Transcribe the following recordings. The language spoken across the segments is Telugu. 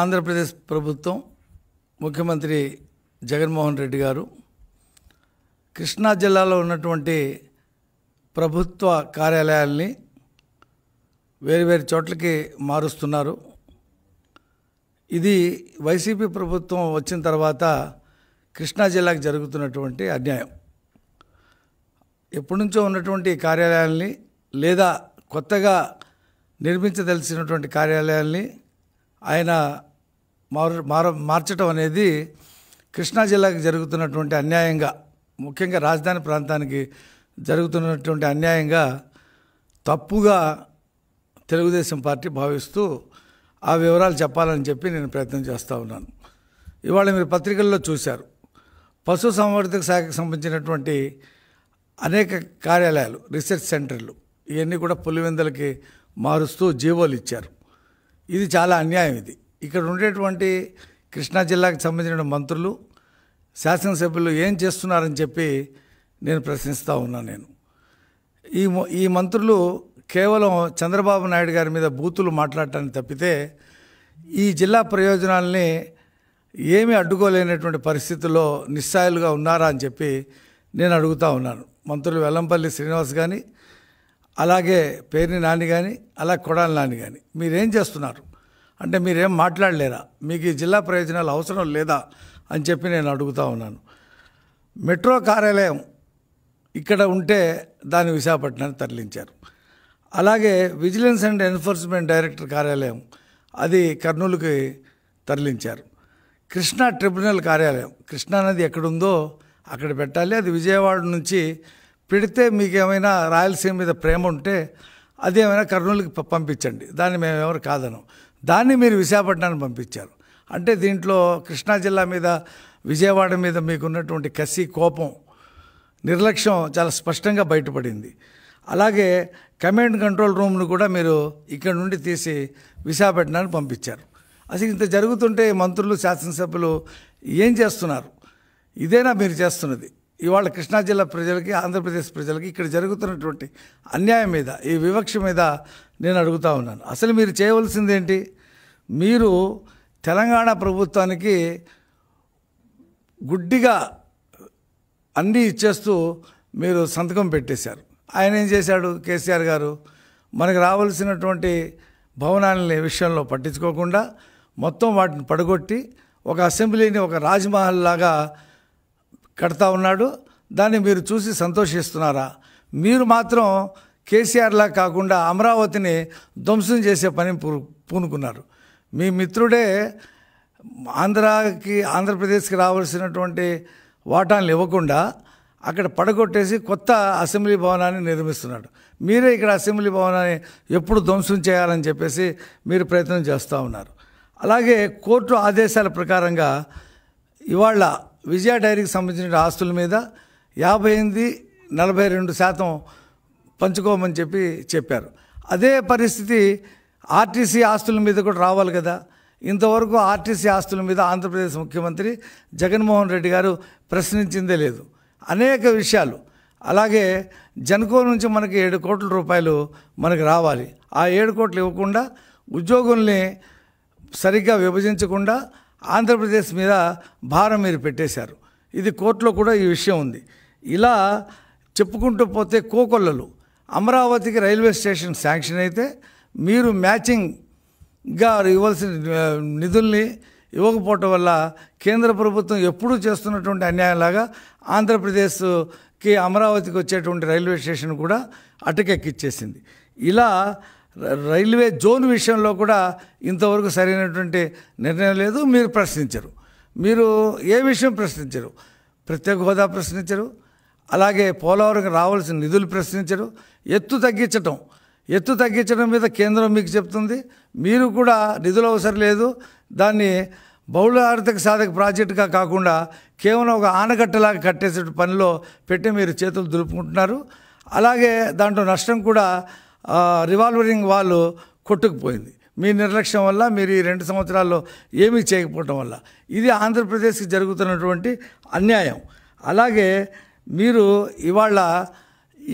ఆంధ్రప్రదేశ్ ప్రభుత్వం ముఖ్యమంత్రి జగన్మోహన్ రెడ్డి గారు కృష్ణా జిల్లాలో ఉన్నటువంటి ప్రభుత్వ కార్యాలయాల్ని వేరువేరు చోట్లకి మారుస్తున్నారు ఇది వైసీపీ ప్రభుత్వం వచ్చిన తర్వాత కృష్ణా జిల్లాకు జరుగుతున్నటువంటి అన్యాయం ఎప్పటి నుంచో ఉన్నటువంటి కార్యాలయాల్ని లేదా కొత్తగా నిర్మించదలిసినటువంటి కార్యాలయాల్ని ఆయన మారు మార మార్చడం అనేది కృష్ణా జిల్లాకి జరుగుతున్నటువంటి అన్యాయంగా ముఖ్యంగా రాజధాని ప్రాంతానికి జరుగుతున్నటువంటి అన్యాయంగా తప్పుగా తెలుగుదేశం పార్టీ భావిస్తూ ఆ వివరాలు చెప్పాలని చెప్పి నేను ప్రయత్నం చేస్తూ ఉన్నాను ఇవాళ మీరు పత్రికల్లో చూశారు పశు సంవర్ధక శాఖకు సంబంధించినటువంటి అనేక కార్యాలయాలు రీసెర్చ్ సెంటర్లు ఇవన్నీ కూడా పులివెందులకి మారుస్తూ జీవోలు ఇచ్చారు ఇది చాలా అన్యాయం ఇది ఇక్కడ ఉండేటువంటి కృష్ణా జిల్లాకు సంబంధించిన మంత్రులు శాసనసభ్యులు ఏం చేస్తున్నారని చెప్పి నేను ప్రశ్నిస్తూ ఉన్నాను నేను ఈ ఈ మంత్రులు కేవలం చంద్రబాబు నాయుడు గారి మీద బూతులు మాట్లాడటాన్ని తప్పితే ఈ జిల్లా ప్రయోజనాల్ని ఏమీ అడ్డుకోలేనటువంటి పరిస్థితుల్లో నిస్సాయులుగా ఉన్నారా అని చెప్పి నేను అడుగుతూ ఉన్నాను మంత్రులు వెల్లంపల్లి శ్రీనివాస్ కానీ అలాగే పేర్ని నాని కానీ అలా కొడాలి నాని కానీ మీరేం చేస్తున్నారు అంటే మీరేం మాట్లాడలేరా మీకు ఈ జిల్లా ప్రయోజనాలు అవసరం లేదా అని చెప్పి నేను అడుగుతా ఉన్నాను మెట్రో కార్యాలయం ఇక్కడ ఉంటే దాన్ని విశాఖపట్నాన్ని తరలించారు అలాగే విజిలెన్స్ అండ్ ఎన్ఫోర్స్మెంట్ డైరెక్టర్ కార్యాలయం అది కర్నూలుకి తరలించారు కృష్ణా ట్రిబ్యునల్ కార్యాలయం కృష్ణానది ఎక్కడుందో అక్కడ పెట్టాలి అది విజయవాడ నుంచి పెడితే మీకు ఏమైనా రాయలసీమ మీద ప్రేమ ఉంటే అది ఏమైనా కర్నూలుకి పంపించండి దాన్ని మేమెవరు కాదనం దాన్ని మీరు విశాఖపట్నానికి పంపించారు అంటే దీంట్లో కృష్ణా జిల్లా మీద విజయవాడ మీద మీకున్నటువంటి కసి కోపం నిర్లక్ష్యం చాలా స్పష్టంగా బయటపడింది అలాగే కమాండ్ కంట్రోల్ రూమ్ను కూడా మీరు ఇక్కడ నుండి తీసి విశాఖపట్నానికి పంపించారు అసలు ఇంత జరుగుతుంటే మంత్రులు శాసనసభ్యులు ఏం చేస్తున్నారు ఇదేనా మీరు చేస్తున్నది ఇవాళ కృష్ణా జిల్లా ప్రజలకి ఆంధ్రప్రదేశ్ ప్రజలకి ఇక్కడ జరుగుతున్నటువంటి అన్యాయం మీద ఈ వివక్ష మీద నేను అడుగుతా ఉన్నాను అసలు మీరు చేయవలసింది ఏంటి మీరు తెలంగాణ ప్రభుత్వానికి గుడ్డిగా అన్నీ ఇచ్చేస్తూ మీరు సంతకం పెట్టేశారు ఆయన ఏం చేశాడు కేసీఆర్ గారు మనకు రావాల్సినటువంటి భవనాలని విషయంలో పట్టించుకోకుండా మొత్తం వాటిని పడగొట్టి ఒక అసెంబ్లీని ఒక రాజ్మహల్ లాగా కడతా ఉన్నాడు దాన్ని మీరు చూసి సంతోషిస్తున్నారా మీరు మాత్రం కేసీఆర్లా కాకుండా అమరావతిని ధ్వంసం చేసే పని పూనుకున్నారు మీ మిత్రుడే ఆంధ్రాకి ఆంధ్రప్రదేశ్కి రావాల్సినటువంటి వాటాలను ఇవ్వకుండా అక్కడ పడగొట్టేసి కొత్త అసెంబ్లీ భవనాన్ని నిర్మిస్తున్నాడు మీరే ఇక్కడ అసెంబ్లీ భవనాన్ని ఎప్పుడు ధ్వంసం చేయాలని చెప్పేసి మీరు ప్రయత్నం చేస్తూ ఉన్నారు అలాగే కోర్టు ఆదేశాల ప్రకారంగా ఇవాళ విజయ డైరీకి సంబంధించిన ఆస్తుల మీద యాభై ఎనిమిది నలభై రెండు శాతం పంచుకోమని చెప్పి చెప్పారు అదే పరిస్థితి ఆర్టీసీ ఆస్తుల మీద కూడా రావాలి కదా ఇంతవరకు ఆర్టీసీ ఆస్తుల మీద ఆంధ్రప్రదేశ్ ముఖ్యమంత్రి జగన్మోహన్ రెడ్డి గారు ప్రశ్నించిందే లేదు అనేక విషయాలు అలాగే జనకో నుంచి మనకి ఏడు కోట్ల రూపాయలు మనకి రావాలి ఆ ఏడు కోట్లు ఇవ్వకుండా ఉద్యోగుల్ని సరిగ్గా విభజించకుండా ఆంధ్రప్రదేశ్ మీద భారం మీరు పెట్టేశారు ఇది కోర్టులో కూడా ఈ విషయం ఉంది ఇలా చెప్పుకుంటూ పోతే కోకొల్లలు అమరావతికి రైల్వే స్టేషన్ శాంక్షన్ అయితే మీరు మ్యాచింగ్గా ఇవ్వాల్సిన నిధుల్ని ఇవ్వకపోవటం వల్ల కేంద్ర ప్రభుత్వం ఎప్పుడూ చేస్తున్నటువంటి అన్యాయంలాగా ఆంధ్రప్రదేశ్కి అమరావతికి వచ్చేటువంటి రైల్వే స్టేషన్ కూడా అటకెక్కిచ్చేసింది ఇలా రైల్వే జోన్ విషయంలో కూడా ఇంతవరకు సరైనటువంటి నిర్ణయం లేదు మీరు ప్రశ్నించరు మీరు ఏ విషయం ప్రశ్నించరు ప్రత్యేక హోదా ప్రశ్నించరు అలాగే పోలవరం రావాల్సిన నిధులు ప్రశ్నించరు ఎత్తు తగ్గించటం ఎత్తు తగ్గించడం మీద కేంద్రం మీకు చెప్తుంది మీరు కూడా నిధులు అవసరం లేదు దాన్ని బహుళ ఆర్థిక సాధక ప్రాజెక్టుగా కాకుండా కేవలం ఒక ఆనకట్టలాగా కట్టేసే పనిలో పెట్టి మీరు చేతులు దులుపుకుంటున్నారు అలాగే దాంట్లో నష్టం కూడా రివాల్వరింగ్ వాళ్ళు కొట్టుకుపోయింది మీ నిర్లక్ష్యం వల్ల మీరు ఈ రెండు సంవత్సరాల్లో ఏమీ చేయకపోవటం వల్ల ఇది ఆంధ్రప్రదేశ్కి జరుగుతున్నటువంటి అన్యాయం అలాగే మీరు ఇవాళ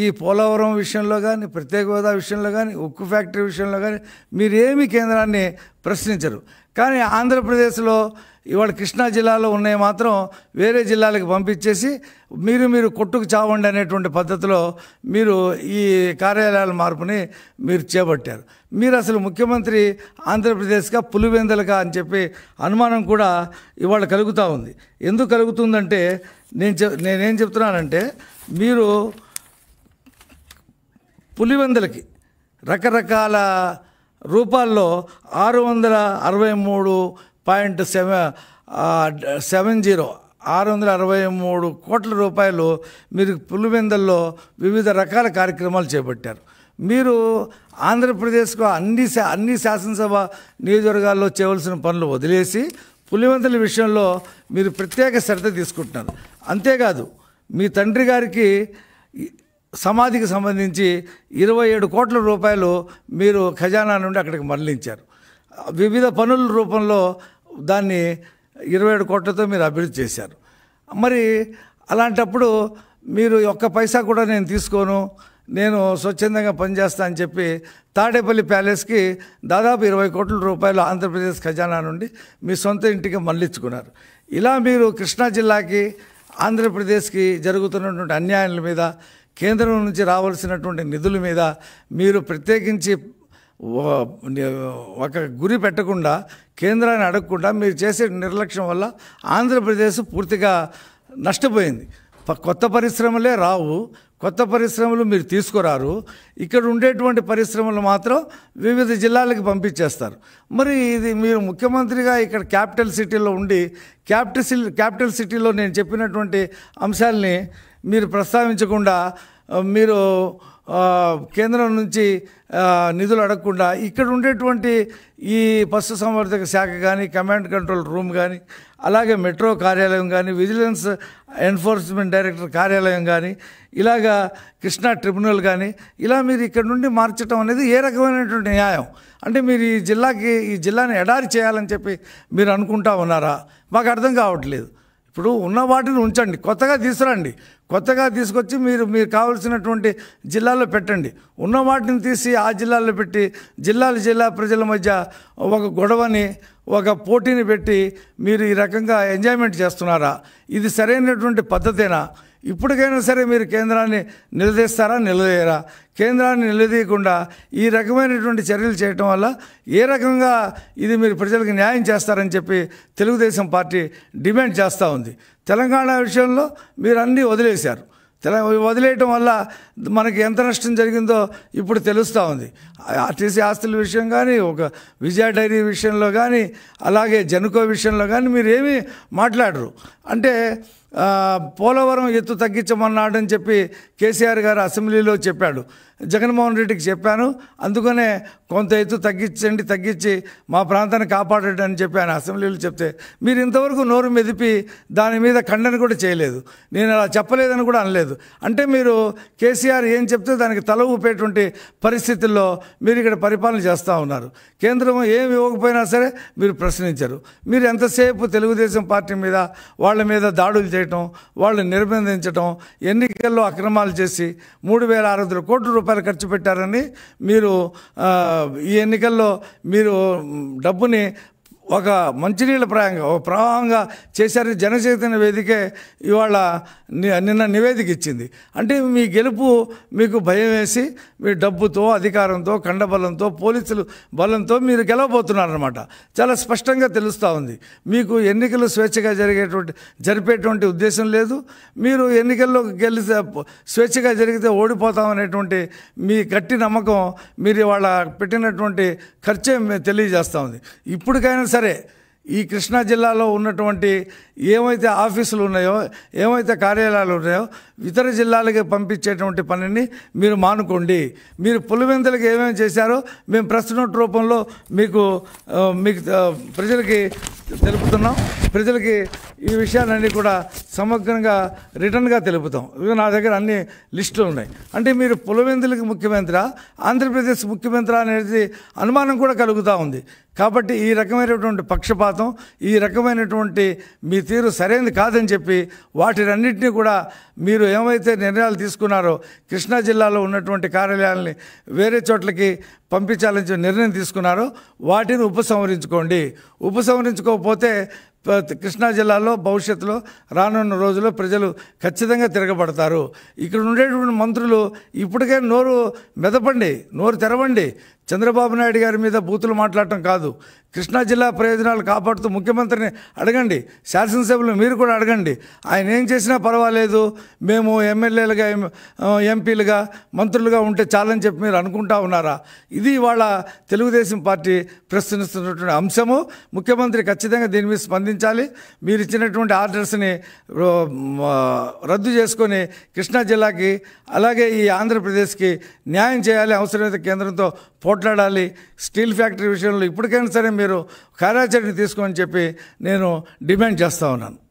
ఈ పోలవరం విషయంలో కానీ ప్రత్యేక హోదా విషయంలో కానీ ఉక్కు ఫ్యాక్టరీ విషయంలో కానీ ఏమి కేంద్రాన్ని ప్రశ్నించరు కానీ ఆంధ్రప్రదేశ్లో ఇవాళ కృష్ణా జిల్లాలో ఉన్నాయి మాత్రం వేరే జిల్లాలకు పంపించేసి మీరు మీరు కొట్టుకు చావండి అనేటువంటి పద్ధతిలో మీరు ఈ కార్యాలయాల మార్పుని మీరు చేపట్టారు మీరు అసలు ముఖ్యమంత్రి ఆంధ్రప్రదేశ్గా పులివెందలుగా అని చెప్పి అనుమానం కూడా ఇవాళ కలుగుతూ ఉంది ఎందుకు కలుగుతుందంటే నేను చె నేనేం చెప్తున్నానంటే మీరు పులివెందులకి రకరకాల రూపాల్లో ఆరు వందల అరవై మూడు పాయింట్ సెవెన్ సెవెన్ జీరో ఆరు వందల అరవై మూడు కోట్ల రూపాయలు మీరు పులివెందుల్లో వివిధ రకాల కార్యక్రమాలు చేపట్టారు మీరు ఆంధ్రప్రదేశ్కు అన్ని అన్ని శాసనసభ నియోజకవర్గాల్లో చేయవలసిన పనులు వదిలేసి పులివెందుల విషయంలో మీరు ప్రత్యేక శ్రద్ధ తీసుకుంటున్నారు అంతేకాదు మీ తండ్రి గారికి సమాధికి సంబంధించి ఇరవై ఏడు కోట్ల రూపాయలు మీరు ఖజానా నుండి అక్కడికి మరలించారు వివిధ పనుల రూపంలో దాన్ని ఇరవై ఏడు కోట్లతో మీరు అభివృద్ధి చేశారు మరి అలాంటప్పుడు మీరు ఒక్క పైసా కూడా నేను తీసుకోను నేను స్వచ్ఛందంగా పనిచేస్తా అని చెప్పి తాడేపల్లి ప్యాలెస్కి దాదాపు ఇరవై కోట్ల రూపాయలు ఆంధ్రప్రదేశ్ ఖజానా నుండి మీ సొంత ఇంటికి మళ్ళించుకున్నారు ఇలా మీరు కృష్ణా జిల్లాకి ఆంధ్రప్రదేశ్కి జరుగుతున్నటువంటి అన్యాయాల మీద కేంద్రం నుంచి రావాల్సినటువంటి నిధుల మీద మీరు ప్రత్యేకించి ఒక గురి పెట్టకుండా కేంద్రాన్ని అడగకుండా మీరు చేసే నిర్లక్ష్యం వల్ల ఆంధ్రప్రదేశ్ పూర్తిగా నష్టపోయింది కొత్త పరిశ్రమలే రావు కొత్త పరిశ్రమలు మీరు తీసుకురారు ఇక్కడ ఉండేటువంటి పరిశ్రమలు మాత్రం వివిధ జిల్లాలకు పంపించేస్తారు మరి ఇది మీరు ముఖ్యమంత్రిగా ఇక్కడ క్యాపిటల్ సిటీలో ఉండి క్యాపిటల్ క్యాపిటల్ సిటీలో నేను చెప్పినటువంటి అంశాలని మీరు ప్రస్తావించకుండా మీరు కేంద్రం నుంచి నిధులు అడగకుండా ఇక్కడ ఉండేటువంటి ఈ పశుసంవర్ధక శాఖ కానీ కమాండ్ కంట్రోల్ రూమ్ కానీ అలాగే మెట్రో కార్యాలయం కానీ విజిలెన్స్ ఎన్ఫోర్స్మెంట్ డైరెక్టర్ కార్యాలయం కానీ ఇలాగా కృష్ణా ట్రిబ్యునల్ కానీ ఇలా మీరు ఇక్కడ నుండి మార్చడం అనేది ఏ రకమైనటువంటి న్యాయం అంటే మీరు ఈ జిల్లాకి ఈ జిల్లాని ఎడారి చేయాలని చెప్పి మీరు అనుకుంటా ఉన్నారా మాకు అర్థం కావట్లేదు ఇప్పుడు ఉన్న వాటిని ఉంచండి కొత్తగా తీసుకురండి కొత్తగా తీసుకొచ్చి మీరు మీరు కావలసినటువంటి జిల్లాలో పెట్టండి ఉన్న వాటిని తీసి ఆ జిల్లాలో పెట్టి జిల్లాల జిల్లా ప్రజల మధ్య ఒక గొడవని ఒక పోటీని పెట్టి మీరు ఈ రకంగా ఎంజాయ్మెంట్ చేస్తున్నారా ఇది సరైనటువంటి పద్ధతేనా ఇప్పటికైనా సరే మీరు కేంద్రాన్ని నిలదీస్తారా నిలదీయరా కేంద్రాన్ని నిలదీయకుండా ఈ రకమైనటువంటి చర్యలు చేయటం వల్ల ఏ రకంగా ఇది మీరు ప్రజలకు న్యాయం చేస్తారని చెప్పి తెలుగుదేశం పార్టీ డిమాండ్ చేస్తూ ఉంది తెలంగాణ విషయంలో మీరు అన్నీ వదిలేశారు తెల వదిలేయటం వల్ల మనకి ఎంత నష్టం జరిగిందో ఇప్పుడు తెలుస్తూ ఉంది ఆర్టీసీ ఆస్తుల విషయం కానీ ఒక విజయ డైరీ విషయంలో కానీ అలాగే జనుకో విషయంలో కానీ మీరు ఏమీ మాట్లాడరు అంటే పోలవరం ఎత్తు తగ్గించమన్నాడు అని చెప్పి కేసీఆర్ గారు అసెంబ్లీలో చెప్పాడు జగన్మోహన్ రెడ్డికి చెప్పాను అందుకనే కొంత ఎత్తు తగ్గించండి తగ్గించి మా ప్రాంతాన్ని కాపాడండి అని చెప్పి ఆయన అసెంబ్లీలో చెప్తే మీరు ఇంతవరకు నోరు మెదిపి దాని మీద ఖండన కూడా చేయలేదు నేను అలా చెప్పలేదని కూడా అనలేదు అంటే మీరు కేసీఆర్ ఏం చెప్తే దానికి తల ఊపేటువంటి పరిస్థితుల్లో మీరు ఇక్కడ పరిపాలన చేస్తూ ఉన్నారు కేంద్రం ఏం ఇవ్వకపోయినా సరే మీరు ప్రశ్నించరు మీరు ఎంతసేపు తెలుగుదేశం పార్టీ మీద వాళ్ళ మీద దాడులు చేయడం చేయటం వాళ్ళు నిర్బంధించటం ఎన్నికల్లో అక్రమాలు చేసి మూడు వేల ఆరు వందల కోట్ల రూపాయలు ఖర్చు పెట్టారని మీరు ఈ ఎన్నికల్లో మీరు డబ్బుని ఒక మంచినీళ్ళ ప్రాయంగా ఒక ప్రవాహంగా చేశారని జనచైతన్య వేదికే ఇవాళ నిన్న నివేదిక ఇచ్చింది అంటే మీ గెలుపు మీకు భయం వేసి మీ డబ్బుతో అధికారంతో కండబలంతో పోలీసులు బలంతో మీరు గెలవబోతున్నారనమాట చాలా స్పష్టంగా తెలుస్తూ ఉంది మీకు ఎన్నికలు స్వేచ్ఛగా జరిగేటువంటి జరిపేటువంటి ఉద్దేశం లేదు మీరు ఎన్నికల్లో గెలిస్తే స్వేచ్ఛగా జరిగితే ఓడిపోతామనేటువంటి మీ గట్టి నమ్మకం మీరు ఇవాళ పెట్టినటువంటి ఖర్చే తెలియజేస్తూ ఉంది ఇప్పటికైనా సరే ఈ కృష్ణా జిల్లాలో ఉన్నటువంటి ఏమైతే ఆఫీసులు ఉన్నాయో ఏమైతే కార్యాలయాలు ఉన్నాయో ఇతర జిల్లాలకి పంపించేటువంటి పనిని మీరు మానుకోండి మీరు పులివెందులకు ఏమేమి చేశారో మేము ప్రెస్ నోట్ రూపంలో మీకు మీకు ప్రజలకి తెలుపుతున్నాం ప్రజలకి ఈ విషయాలన్నీ కూడా సమగ్రంగా రిటర్న్గా తెలుపుతాం ఇవి నా దగ్గర అన్ని లిస్టులు ఉన్నాయి అంటే మీరు పులవెందులకి ముఖ్యమంత్రి ఆంధ్రప్రదేశ్ ముఖ్యమంత్రి అనేది అనుమానం కూడా కలుగుతూ ఉంది కాబట్టి ఈ రకమైనటువంటి పక్షపాతం ఈ రకమైనటువంటి మీ తీరు సరైనది కాదని చెప్పి వాటినన్నింటినీ కూడా మీరు ఏమైతే నిర్ణయాలు తీసుకున్నారో కృష్ణా జిల్లాలో ఉన్నటువంటి కార్యాలయాల్ని వేరే చోట్లకి పంపించాలని నిర్ణయం తీసుకున్నారో వాటిని ఉపసంహరించుకోండి ఉపసంహరించుకోకపోతే కృష్ణా జిల్లాలో భవిష్యత్తులో రానున్న రోజుల్లో ప్రజలు ఖచ్చితంగా తిరగబడతారు ఇక్కడ ఉండేటువంటి మంత్రులు ఇప్పటికే నోరు మెదపండి నోరు తెరవండి చంద్రబాబు నాయుడు గారి మీద బూతులు మాట్లాడటం కాదు కృష్ణా జిల్లా ప్రయోజనాలు కాపాడుతూ ముఖ్యమంత్రిని అడగండి శాసనసభలు మీరు కూడా అడగండి ఆయన ఏం చేసినా పర్వాలేదు మేము ఎమ్మెల్యేలుగా ఎంపీలుగా మంత్రులుగా ఉంటే చాలని చెప్పి మీరు అనుకుంటా ఉన్నారా ఇది ఇవాళ తెలుగుదేశం పార్టీ ప్రశ్నిస్తున్నటువంటి అంశము ముఖ్యమంత్రి ఖచ్చితంగా దీని మీద స్పందించి స్పందించాలి మీరు ఇచ్చినటువంటి ఆర్డర్స్ని రద్దు చేసుకొని కృష్ణా జిల్లాకి అలాగే ఈ ఆంధ్రప్రదేశ్కి న్యాయం చేయాలి అవసరమైతే కేంద్రంతో పోట్లాడాలి స్టీల్ ఫ్యాక్టరీ విషయంలో ఇప్పటికైనా సరే మీరు కార్యాచరణ తీసుకోమని చెప్పి నేను డిమాండ్ చేస్తూ ఉన్నాను